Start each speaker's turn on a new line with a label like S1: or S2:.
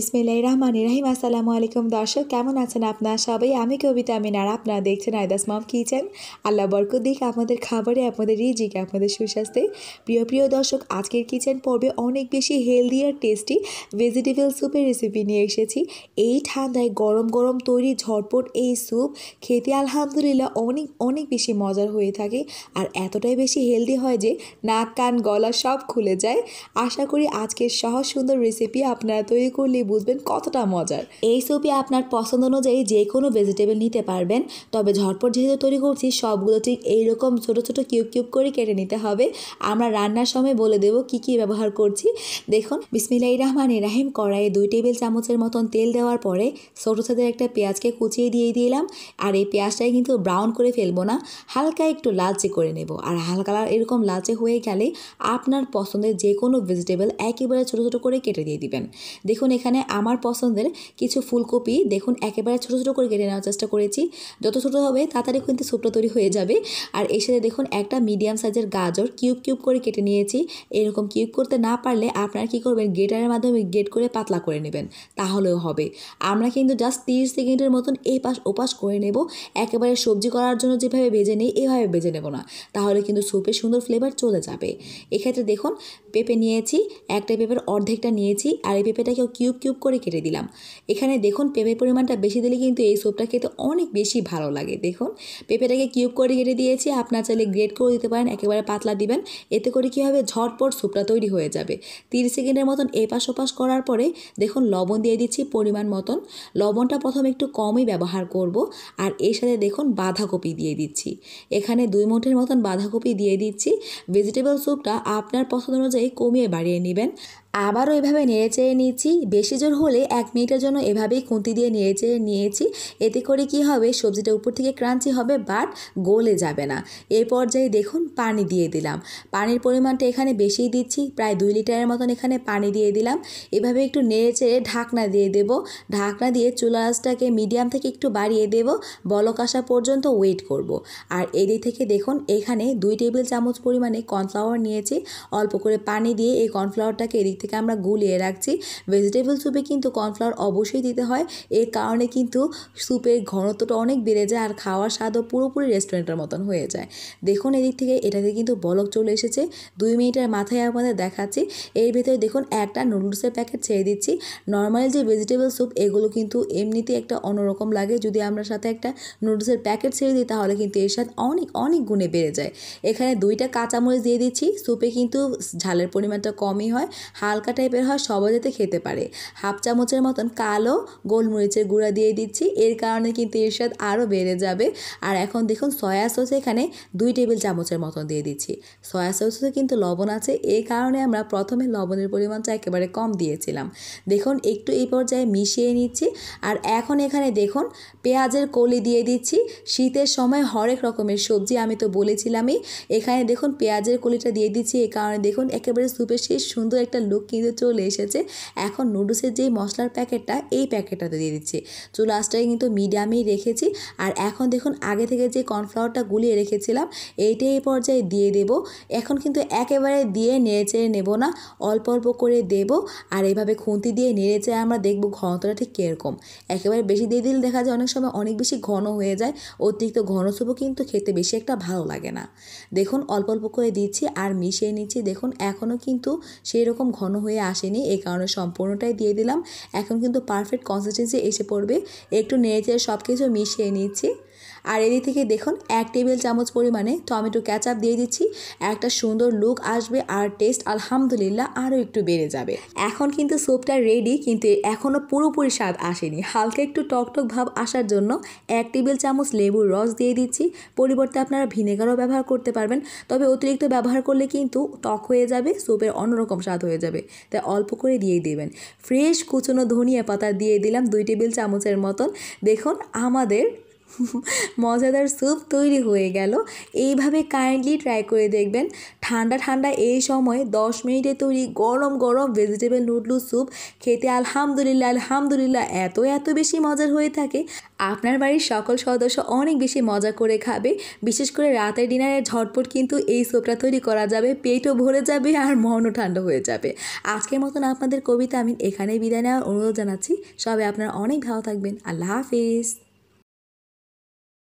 S1: ইসমিল্লাহ রহমান রাহিম আসসালামু আলাইকুম দর্শক কেমন আছেন আপনার সবাই আমি কবিতা মিনার আপনারা দেখছেন আয়দাস মম কিচেন আল্লাহ দিক আপনাদের খাবারে আপনাদের রিজিক আপনাদের সুস্বাস্থ্যে প্রিয় প্রিয় দর্শক আজকের কিচেন পর্বে অনেক বেশি হেলদি আর টেস্টি ভেজিটেবল স্যুপের রেসিপি নিয়ে এসেছি এই ঠান্ডায় গরম গরম তৈরি ঝটপট এই স্যুপ খেতে আলহামদুলিল্লাহ অনেক অনেক বেশি মজার হয়ে থাকে আর এতটাই বেশি হেলদি হয় যে নাক কান গলা সব খুলে যায় আশা করি আজকের সহজ সুন্দর রেসিপি আপনারা তৈরি করলে খেয়ে বুঝবেন কতটা মজার এই সুপি আপনার পছন্দ অনুযায়ী যে কোনো ভেজিটেবল নিতে পারবেন তবে ঝটপট যেহেতু তৈরি করছি সবগুলো ঠিক এইরকম ছোট ছোট কিউব কিউব করে কেটে নিতে হবে আমরা রান্নার সময় বলে দেব কি কি ব্যবহার করছি দেখুন বিসমিল্লাহ রহমান রাহিম কড়াইয়ে দুই টেবিল চামচের মতন তেল দেওয়ার পরে ছোটো ছোটো একটা পেঁয়াজকে কুচিয়ে দিয়ে দিলাম আর এই পেঁয়াজটাই কিন্তু ব্রাউন করে ফেলবো না হালকা একটু লালচে করে নেব আর হালকা এরকম লালচে হয়ে গেলে আপনার পছন্দের যে কোনো ভেজিটেবল একেবারে ছোটো ছোটো করে কেটে দিয়ে দিবেন দেখুন এখানে এখানে আমার পছন্দের কিছু ফুলকপি দেখুন একেবারে ছোটো ছোটো করে কেটে নেওয়ার চেষ্টা করেছি যত ছোটো হবে তাড়াতাড়ি কিন্তু স্যুপটা তৈরি হয়ে যাবে আর এর সাথে দেখুন একটা মিডিয়াম সাইজের গাজর কিউব কিউব করে কেটে নিয়েছি এরকম কিউব করতে না পারলে আপনারা কি করবেন গেটারের মাধ্যমে গেট করে পাতলা করে নেবেন তাহলেও হবে আমরা কিন্তু জাস্ট তিরিশ সেকেন্ডের মতন এই পাশ ওপাশ করে নেব একেবারে সবজি করার জন্য যেভাবে বেজে নেই এভাবে বেজে নেব না তাহলে কিন্তু স্যুপের সুন্দর ফ্লেভার চলে যাবে এক্ষেত্রে দেখুন পেঁপে নিয়েছি একটা পেঁপের অর্ধেকটা নিয়েছি আর এই পেঁপেটাকেও কিউব কিউব করে কেটে দিলাম এখানে দেখুন পেঁপের পরিমাণটা বেশি দিলে কিন্তু এই স্যুপটা খেতে অনেক বেশি ভালো লাগে দেখুন পেঁপেটাকে কিউব করে কেটে দিয়েছি আপনার চাইলে গ্রেড করে দিতে পারেন একেবারে পাতলা দিবেন এতে করে কী হবে ঝটপট স্যুপটা তৈরি হয়ে যাবে তিরিশ সেকেন্ডের মতন এপাশ ওপাশ করার পরে দেখুন লবণ দিয়ে দিচ্ছি পরিমাণ মতন লবণটা প্রথম একটু কমই ব্যবহার করব আর এর সাথে দেখুন বাঁধাকপি দিয়ে দিচ্ছি এখানে দুই মুঠের মতন বাঁধাকপি দিয়ে দিচ্ছি ভেজিটেবল স্যুপটা আপনার পছন্দ অনুযায়ী কমিয়ে বাড়িয়ে নেবেন আবারও এভাবে নেড়ে চেড়ে নিয়েছি বেশি জোর হলে এক মিনিটের জন্য এভাবেই খুঁতি দিয়ে নেড়ে চেড়ে নিয়েছি এতে করে কি হবে সবজিটা উপর থেকে ক্রাঞ্চি হবে বাট গলে যাবে না এ পর্যায়ে দেখুন পানি দিয়ে দিলাম পানির পরিমাণটা এখানে বেশিই দিচ্ছি প্রায় দুই লিটারের মতন এখানে পানি দিয়ে দিলাম এভাবে একটু নেড়ে চেড়ে ঢাকনা দিয়ে দেব ঢাকনা দিয়ে চুলা মিডিয়াম থেকে একটু বাড়িয়ে দেব বলক আসা পর্যন্ত ওয়েট করব। আর এদিক থেকে দেখুন এখানে দুই টেবিল চামচ পরিমাণে কর্নফ্লাওয়ার নিয়েছি অল্প করে পানি দিয়ে এই কর্নফ্লাওয়ারটাকে এদিক থেকে আমরা গুলিয়ে রাখছি ভেজিটেবল স্যুপে কিন্তু কর্নফ্লাওয়ার অবশ্যই দিতে হয় এর কারণে কিন্তু স্যুপের ঘনত্বটা অনেক বেড়ে যায় আর খাওয়ার স্বাদও পুরোপুরি রেস্টুরেন্টের মতন হয়ে যায় দেখুন এদিক থেকে এটাতে কিন্তু বলক চলে এসেছে দুই মিনিটের মাথায় আপনাদের দেখাচ্ছি এর ভেতরে দেখুন একটা নুডলসের প্যাকেট ছেড়ে দিচ্ছি নর্মাল যে ভেজিটেবল স্যুপ এগুলো কিন্তু এমনিতে একটা অন্যরকম লাগে যদি আমরা সাথে একটা নুডলসের প্যাকেট ছেড়ে দিই তাহলে কিন্তু এর স্বাদ অনেক অনেক গুণে বেড়ে যায় এখানে দুইটা কাঁচামরিচ দিয়ে দিচ্ছি স্যুপে কিন্তু ঝালের পরিমাণটা কমই হয় হালকা টাইপের হয় সবাই যাতে খেতে পারে হাফ চামচের মতন কালো গোলমরিচের গুঁড়া দিয়ে দিচ্ছি এর কারণে কিন্তু এর স্বাদ আরও বেড়ে যাবে আর এখন দেখুন সয়া সস এখানে দুই টেবিল চামচের মতন দিয়ে দিচ্ছি সয়া সসে কিন্তু লবণ আছে এ কারণে আমরা প্রথমে লবণের পরিমাণটা একেবারে কম দিয়েছিলাম দেখুন একটু এই পর্যায়ে মিশিয়ে নিচ্ছি আর এখন এখানে দেখুন পেঁয়াজের কলি দিয়ে দিচ্ছি শীতের সময় হরেক রকমের সবজি আমি তো বলেছিলামই এখানে দেখুন পেঁয়াজের কলিটা দিয়ে দিচ্ছি এ কারণে দেখুন একেবারে সুপের সেই সুন্দর একটা লুক কিন্তু চলে এসেছে এখন নুডলসের যেই মশলার প্যাকেটটা এই প্যাকেটটাতে দিয়ে দিচ্ছি চুলো আঁচটাকে কিন্তু মিডিয়ামেই রেখেছি আর এখন দেখুন আগে থেকে যে কর্নফ্লাওয়ারটা গুলিয়ে রেখেছিলাম এইটা এই পর্যায়ে দিয়ে দেব এখন কিন্তু একেবারে দিয়ে নেড়েচেড়ে নেব না অল্প অল্প করে দেব আর এভাবে খুন্তি দিয়ে নেড়েচেড়ে আমরা দেখব ঘনতাটা ঠিক কীরকম একেবারে বেশি দিয়ে দিলে দেখা যায় অনেক সময় অনেক বেশি ঘন হয়ে যায় অতিরিক্ত ঘন কিন্তু খেতে বেশি একটা ভালো লাগে না দেখুন অল্প অল্প করে দিচ্ছি আর মিশিয়ে নিচ্ছি দেখুন এখনও কিন্তু সেই রকম ঘন ঘন হয়ে আসেনি এই কারণে সম্পূর্ণটাই দিয়ে দিলাম এখন কিন্তু পারফেক্ট কনসিস্টেন্সি এসে পড়বে একটু নেড়ে চেড়ে সব কিছু মিশিয়ে নিচ্ছি আর এদিক থেকে দেখুন এক টেবিল চামচ পরিমাণে টমেটো ক্যাচাপ দিয়ে দিচ্ছি একটা সুন্দর লুক আসবে আর টেস্ট আলহামদুলিল্লাহ আরও একটু বেড়ে যাবে এখন কিন্তু স্যুপটা রেডি কিন্তু এখনও পুরোপুরি স্বাদ আসেনি হালকা একটু টকটক ভাব আসার জন্য এক টেবিল চামচ লেবুর রস দিয়ে দিচ্ছি পরিবর্তে আপনারা ভিনেগারও ব্যবহার করতে পারবেন তবে অতিরিক্ত ব্যবহার করলে কিন্তু টক হয়ে যাবে স্যুপের অন্যরকম স্বাদ হয়ে যাবে তাই অল্প করে দিয়ে দেবেন ফ্রেশ কুচনো ধনিয়া পাতা দিয়ে দিলাম দুই টেবিল চামচের মতন দেখুন আমাদের মজাদার স্যুপ তৈরি হয়ে গেল এইভাবে কাইন্ডলি ট্রাই করে দেখবেন ঠান্ডা ঠান্ডা এই সময় দশ মিনিটে তৈরি গরম গরম ভেজিটেবল নুডলু স্যুপ খেতে আলহামদুলিল্লাহ আলহামদুলিল্লাহ এত এত বেশি মজার হয়ে থাকে আপনার বাড়ির সকল সদস্য অনেক বেশি মজা করে খাবে বিশেষ করে রাতের ডিনারে ঝটপট কিন্তু এই স্যুপটা তৈরি করা যাবে পেটও ভরে যাবে আর মনও ঠান্ডা হয়ে যাবে আজকের মতন আপনাদের কবিতা আমি এখানেই বিদায় নেওয়ার অনুরোধ জানাচ্ছি সবাই আপনারা অনেক ভালো থাকবেন আল্লাহ হাফিজ